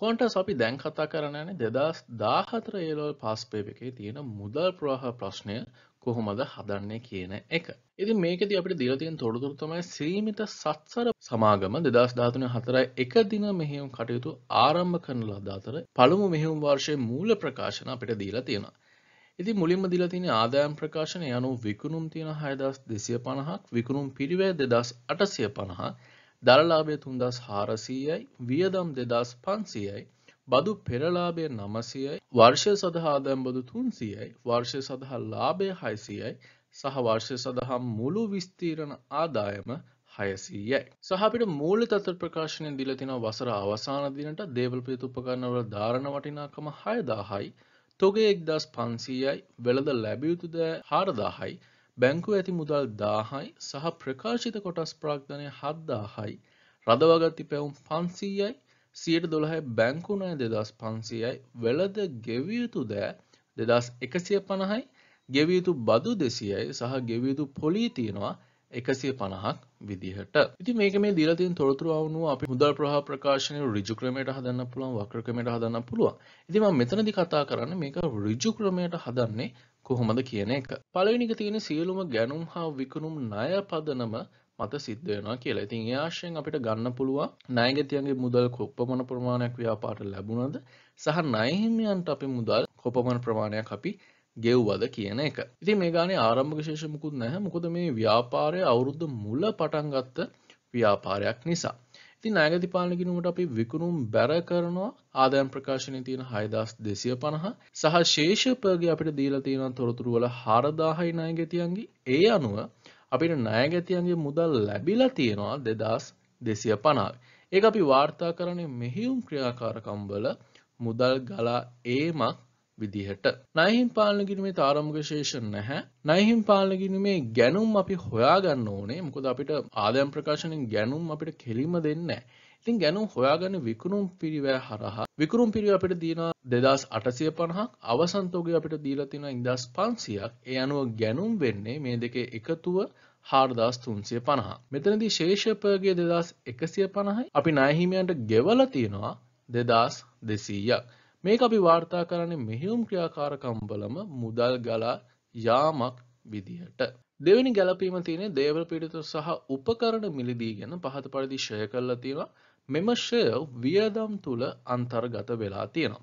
Qantas අපි දැන් කතා කරනන දෙදස් දාහතර ඒලෝල් පස්පේප එකේ තියෙන මුදල් ප්‍රවාහ ප්‍රශ්නය කොහොමද හදන්නේ කියන එක. ඉති මේකද අපට දිරතියෙන් තොරතුරතමයි සීමිත සත්සර සමාගම දෙදස් ධාතන හතරයි එක දින මෙහෙම් කටයුතු ආරම්භ කරන ලදාතර පළමු මෙහෙම් වර්ෂය මූල ප්‍රකාශන අපට දීලා තියෙන. ඉති මුලින්ම දිලතින ආදායම් ප්‍රකාශන යනු විකුණුම් තියෙන හයදස් දෙසිය පණහක් විකුණුම් පිරිවෑ දෙදස් අටසය පණහා දරලාභය තුන්දස් හාරසීයයි වියදම් දෙදස් පන්සියයි බදු පෙරලාභය නමසියයි වර්ෂය සඳහා දැම්බදු තුන්සියයි වර්ෂය සඳහා ලාභය හයිසියයි සහ වර්ෂය සඳහා මුළු විස්තීරණ ආදායම හයසීයයි. සහපිට මූල තත්ත්ව ප්‍රකාශනය දිලතින වසර අවසාන දිනට දේවල්පියත උපකරණවල ධාරණ වටිනාකම හයදාහයි තොගේ එක්දස් පන්සීයයි වෙළඳ ලැබියුතුද හාරදාහයි බැංකු ඇති මුදල් දාහයි සහ ප්‍රකාශිත කොටස් ප්‍රාග්ධනය හත්දාහයි රදවගති පැවුම් පන්සීයයි සියට දොළහයි බැංකුණය දෙදස් පන්සියයි වෙළද ගෙවියුතු දෑ දෙදස් එකසිය පණහයි ගෙවියුතු බදු දෙසියයි සහ ගෙවියුතු පොලී තියෙනවා එකසිය පණහක් විදිහට ඉති මේක මේ දිලතින් තොරතුර අවුණු අපි මුදල් ප්‍රහ ප්‍රකාශනය රිජු ක්‍රමයට හදන්න පුළුවන් වක්‍ර ක්‍රමයට හදන්න පුළුවන් ඉතිම මෙතනදි කතා කරන්න මේක රිජු ක්‍රමයට හදන්නේ කොහොමද කියන එක. පලනික තියෙන සියලුම ගැනුම් හා විකුණුම් ණය පදනම මත සිද්ධ වෙනවා කියලා. ඉතින් ඒ ආශ්‍රයෙන් අපිට ගන්න පුළුවන් ණයගැතියන්ගේ මුදල් කොපමණ ප්‍රමාණයක් ව්‍යාපාරට ලැබුණද සහ ණයහිමියන්ට අපි මුදල් කොපමණ ප්‍රමාණයක් අපි ගෙව්වද කියන එක. ඉතින් මේ ගානේ ආරම්භක ශේෂ මොකුත් නැහැ. මොකද මේ ව්‍යාපාරය අවුරුද්ද මුල පටන් ගත්ත ව්‍යාපාරයක් නිසා. ති නෑගති පාලකිනුමට අපි විකුණුම් බැර කරනවා ආදයම් ප්‍රකාශනය තියෙන හයදස් දෙසිය පණහ සහ ශේෂපගේ අපිට දීලා තියෙන තොරතුරු වල හරදාහයි නෑගැතියන්ගේ ඒ අනුව අපිට නෑගැතියන්ගේ මුදල් ලැබිලා තියෙනවා දෙදස් දෙසිය පණාව ඒ අපි වාර්තා කරන්නේ මෙහියුම් ක්‍රියාකාරකම්බල මුදල් ගලා ඒමක් විදිහට. නයහිම් පාලන ගිනුමේ තාරමක ශේෂණ නැහැ. නයහිම් පාලන ගිනුමේ ගැනුම් අපි හොයාගන්න ඕනේ. මොකද අපිට ආදායම් ප්‍රකාශනෙන් ගැනුම් අපිට කෙලිම දෙන්නේ නැහැ. ඉතින් ගැනුම් හොයාගන්න විකුණුම් පිරිවැය හරහා විකුණුම් පිරිව අපිට දීනවා දෙදස් අටසිය පණහක් අවසන්තෝගේ අපිට දීලතින ඉදස් පන්සියක් ඒ අනුව ගැනුම් වෙන්නේ මේ දෙකේ එකතුව හාර්දස් තුන්සිය පණහා. මෙතනදී ශේෂපගේ දෙදස් එකසිය පණහයි අපි නයහිමියන්ට ගෙවල තියෙනවා දෙදස් දෙසීයක්. මේක අපි වාර්තා කරන්නේ මෙහෙයුම් ක්‍රියාකාරකම්බලම මුදල් ගලා යාමක් විදිහට. දෙවැනි ගැලපීම තියෙන දේවල් පීඩිත සහ උපකරණ මිලදී ගැන පහත පරිදි ෂය කරලා තියෙනවා. මෙම ෂය වියදම් තුල අන්තර්ගත වෙලා තියෙනවා.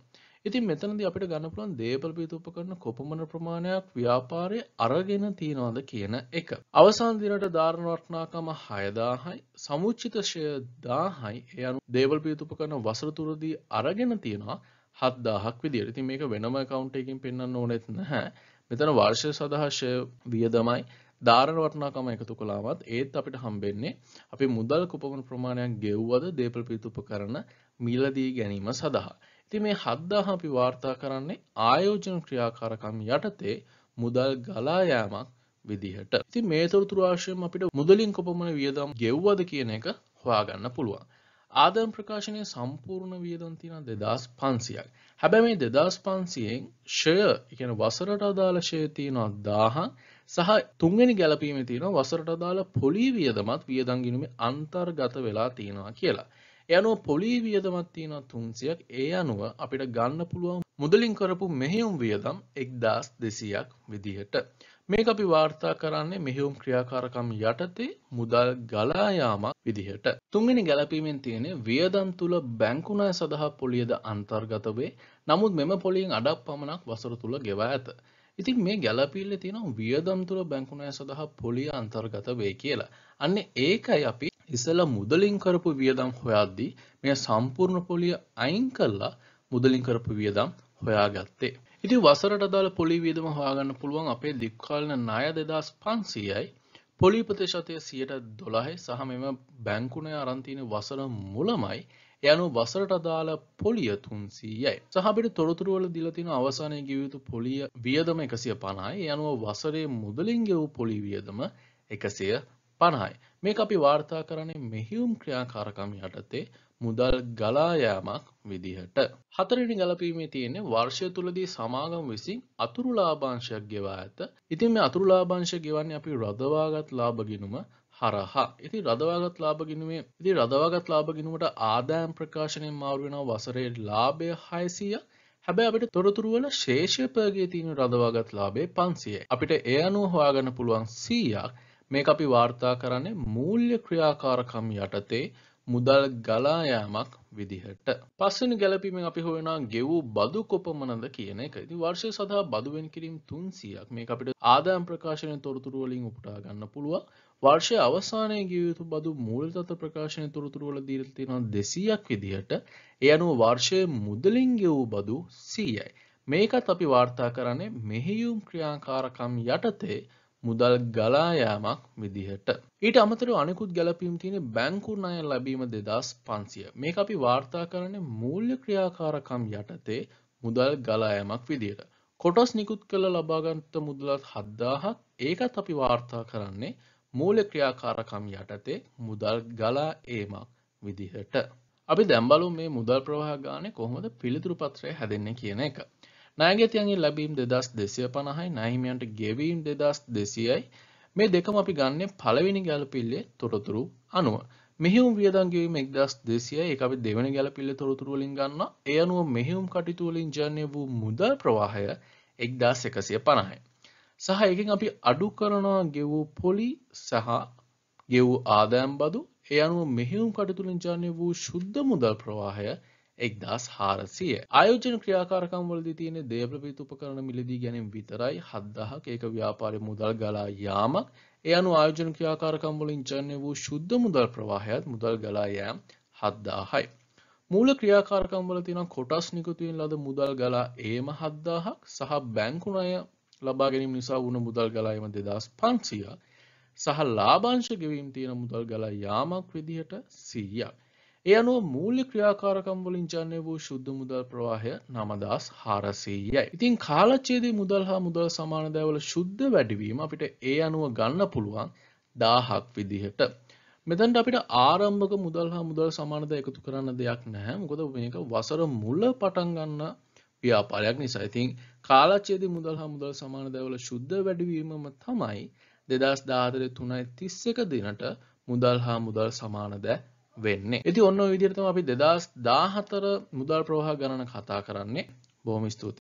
ඉතින් මෙතනදී අපිට ගන්න පුළුවන් දේපල පීඩිත උපකරණ කොපමණ ප්‍රමාණයක් ව්‍යාපාරයේ අරගෙන තියනවද කියන එක. අවසාන දිනට ධාරණ වටිනාකම 6000යි, සමුචිත ෂය 1000යි. ඒ අනුව දේපල පීඩිත උපකරණ වසර තුරදී අරගෙන තියනවා 7000ක් විදියට. ඉතින් මේක වෙනම account එකකින් පෙන්වන්න ඕනෙත් නැහැ. මෙතන වර්ෂය සඳහා ෂය වියදමයි ධාරණ වටිනාකම එකතු කළාමත් ඒත් අපිට හම්බෙන්නේ අපි මුදල් කුපමණ ප්‍රමාණයක් ගෙව්වද දේපල පිරිතුපකරන මිලදී ගැනීම සඳහා. ඉතින් මේ 7000 අපි වාර්තා කරන්නේ ආයෝජන ක්‍රියාකාරකම් යටතේ මුදල් ගලා යාමක් විදිහට. ඉතින් මේ තොරතුරු ආශ්‍රයෙන් අපිට මුදලින් කොපමණ වියදම් ගෙව්වද කියන එක හොයාගන්න පුළුවන්. ආදම් ප්‍රකාශනය සම්පූර්ණ වියදම් තියෙන දෙදස් පන්සියක් හැබැ මේ දෙදස් පන්සියෙන් ෂය එකන වසරට අදාළ ශය තියෙනවා දාහන් සහ තුන්ගනි ගැලපීම තියෙන වසරට අදාළ පොලී වියදමත් වියදංගිනුම අන්තර්ගත වෙලා තියෙනවා කියලා. යනුව පොලී වියදමත් තියෙන තුන්සියක් ඒ අනුව අපිට ගන්න පුළුවන් මුදලින් කරපු මෙහෙුම් වියදම් එක්දස් දෙසියක් විදිහට. මේක අපි වාර්තා කරන්නේ මෙහිවුම් ක්‍රියාකාරකම් යටතේ මුදල් ගලායාමක් විදිහට. තුන්වෙනි ගැලපීමෙන් තියෙන වියදම් තුළ බැංකුණය සඳහා පොලියද අන්තර්ගත වේ. නමුත් මෙම පොලියෙන් අඩක් පමණක් වසර තුළ ගෙවා ඇත. ඉතින් මේ ගැලපිල්ල තියෙනවා වියදම් තුළ බැංකුණය සඳහා පොලිය අන්තර්ගත වේ කියලා. අන්න ඒකයි අපි ඉසල මුදලින් කරපු වියදම් හොයද්දී මේ සම්පූර්ණ පොලිය අයින් කළා මුදලින් කරපු වියදම් හොයාගත්තේ. ඉති වසරට දාල පොලි වීදම හොයාගන්න පුළුවන් අපේ දික්කාලන ණය දෙදස් පන්සීයයි පොලි ප්‍රතිශතය සියයට දොළහේ සහ මෙම බැංකුණය අරන්තින වසර මුලමයි යනු වසරට දාල පොලිය තුන්සීයයි සහපිට තොරතුරුවල දිලතින අවසානය ගියයුතු පොලිය වියදම එකසිය පණයි යනුව වසරේ මුදලින්ගේ වූ පොලි වියදම එකසය පණයි මේ අපි වාර්තා කරන්නේ මෙහිවුම් ක්‍රියාකාරකම් යටතේ මුදල් ගලායෑමක් විදිහට. හතරනි ගලපීමේ තියෙන්නේ වර්ෂය තුළදී සමාගම් විසින් අතුරු ලාභංශයක් ගෙවා ඇත. ඉතින් මේ අතුරු ලාභංශ ගෙවන්නේ අපි රදවාගත් ලාභ ගිණුම හරහා. ඉතින් රදවාගත් ලාභ ගිණුමේ ඉතින් රදවාගත් ලාභ ගිණුමට ආදායම් ප්‍රකාශනයෙන් මාරු වෙනවා වසරේ ලාභය 600ක්. හැබැයි අපිට තොරතුරු වල ශේෂපගේ තියෙන රදවාගත් ලාභේ 500යි. අපිට ඒ අනුව හොයාගන්න පුළුවන් 100ක්. මේක අපි වාර්තා කරන්නේ මූල්‍ය ක්‍රියාකාරකම් යටතේ මුදල් ගලායෑමක් විදිහට. පස්සනි ගැලපීමෙන් අපි හොයනා ගෙවූ බදු කොපමනද කියන එක ඉති වර්ෂය සඳහා බදුවෙන් කිරීම් තුන්සියක් මේ අපිට ආදායම් ප්‍රකාශනය තොරතුරුවලින් උපටා ගන්න පුළුවන් වර්ෂය අවසානය ගියයුතු බදු මුල් තත ප්‍රකාශනය තොරතුරුවල දීරතින දෙසීයක් විදිහට එ අනුව වර්ෂය මුදලින් ගෙවූ බදු සීයයි. මේකත් අපි වාර්තා කරන්නේ මෙහියුම් ක්‍රියාකාරකම් යටතේ මුදල් ගලායෑමක් විදිහට. ඊට අමතර අනෙකුත් ගැලපීම් තියෙන බැංකු ණය ලැබීම දෙදස් පන්සිය මේක අපි වාර්තා කරන මූල්‍ය ක්‍රියාකාරකම් යටතේ මුදල් ගලායමක් විදියට. කොටස් නිකුත් කළ ලබාගන්ත මුදලත් හද්දාහක් ඒකත් අපි වාර්තා කරන්නේ මූල්‍ය ක්‍රියාකාරකම් යටතේ මුදල් ගලා ඒමක් විදිහට. අපි දැම්බලු මේ මුදල් ප්‍රවාහ ගානය කොහොමද පිළිතුරු පත්‍රය හැදෙන්නේ කියන එක. නායගතයන්ගේ ලැබීම් දෙදස් දෙසය පණහයි නහිමියන්ට ගෙවීම් දෙදස් දෙසියයි මේ දෙකම අපි ගන්නේ පළවෙනි ගැලපිල්ලේ තොරතුරු අනුව මෙහිුම් වියදන්ගේවීම එක්දස් දෙසිය එක අපි දෙවන ගැලපිල්ල තොරතුරුවලින් ගන්න ඒ අනුව මෙහිුම් කටිතුවලින් ජනය වූ මුදල් ප්‍රවාහය එක්දස් එකසිය පණහයි. සහ එකින් අපි අඩු කරනවා ගෙවූ පොලි සහ ගෙවූ ආදෑම් බදු ඒ අනුව මෙහිුම් කටතුළින් ජානය වූ ශුද්ධ මුදල් ප්‍රවාහය එක්දස් හාරසිය. ආයෝජන ක්‍රියාකාරකම්වලදී තියෙන දේප්‍රපීත උපකරණ මිලදී ගැනීම විතරයි හත්දහක ඒක ව්‍යාපාරය මුදල් ගලා යාමක් ඒ අනු ආයෝජන ක්‍රියාකාරකම්වලින් ජන්‍ය වූ ශුද්ධ මුදල් ප්‍රවාහයත් මුදල් ගලා යෑම් හත්දාහයි. මූල ක්‍රියාකාරකම්වල තින කොටස් නිකුතුවෙන් ලද මුදල් ගලා ඒම හත්දාහක් සහ බැංකුණය ලබා ගැනීම නිසා වුණ මුදල් ගලායම දෙදස් පන්සිය සහ ලාභංශ ගෙවීම් තියෙන මුදල් ගලා යාමක් විදිහට සීයක්. ඒ අනුව මූල්‍ය ක්‍රියාකාරකම් වලින් ජනය වූ ශුද්ධ මුදල් ප්‍රවාහය නමදස් හාරසීයයි. ඉතින් කාලච්චේදී මුදල් හා මුදල් සමානදෑවල ශුද්ධ වැඩිවීම අපිට ඒ අනුව ගන්න පුළුවන් දාහක් විදිහට. මෙතැන්ට අපිට ආරම්භක මුදල් හා මුදල් සමානද එකතු කරන්න දෙයක් නැහැ මොකද මේක වසර මුල පටන් ගන්න ව්‍යාපාරයක් නිසා ඉතින් කාලච්ඡේදයේ මුදල් හා මුදල් සමානදවල සුද්ධ වැඩිවීමම තමයි 2014 3.31 දිනට මුදල් හා මුදල් සමානද වෙන්නේ ඇති ඔන්න විදිරතම අපි දෙදස් දාහතර මුදල් ප්‍රවාහ ගණන කතා කරන්නේ බොහොම ස්තුති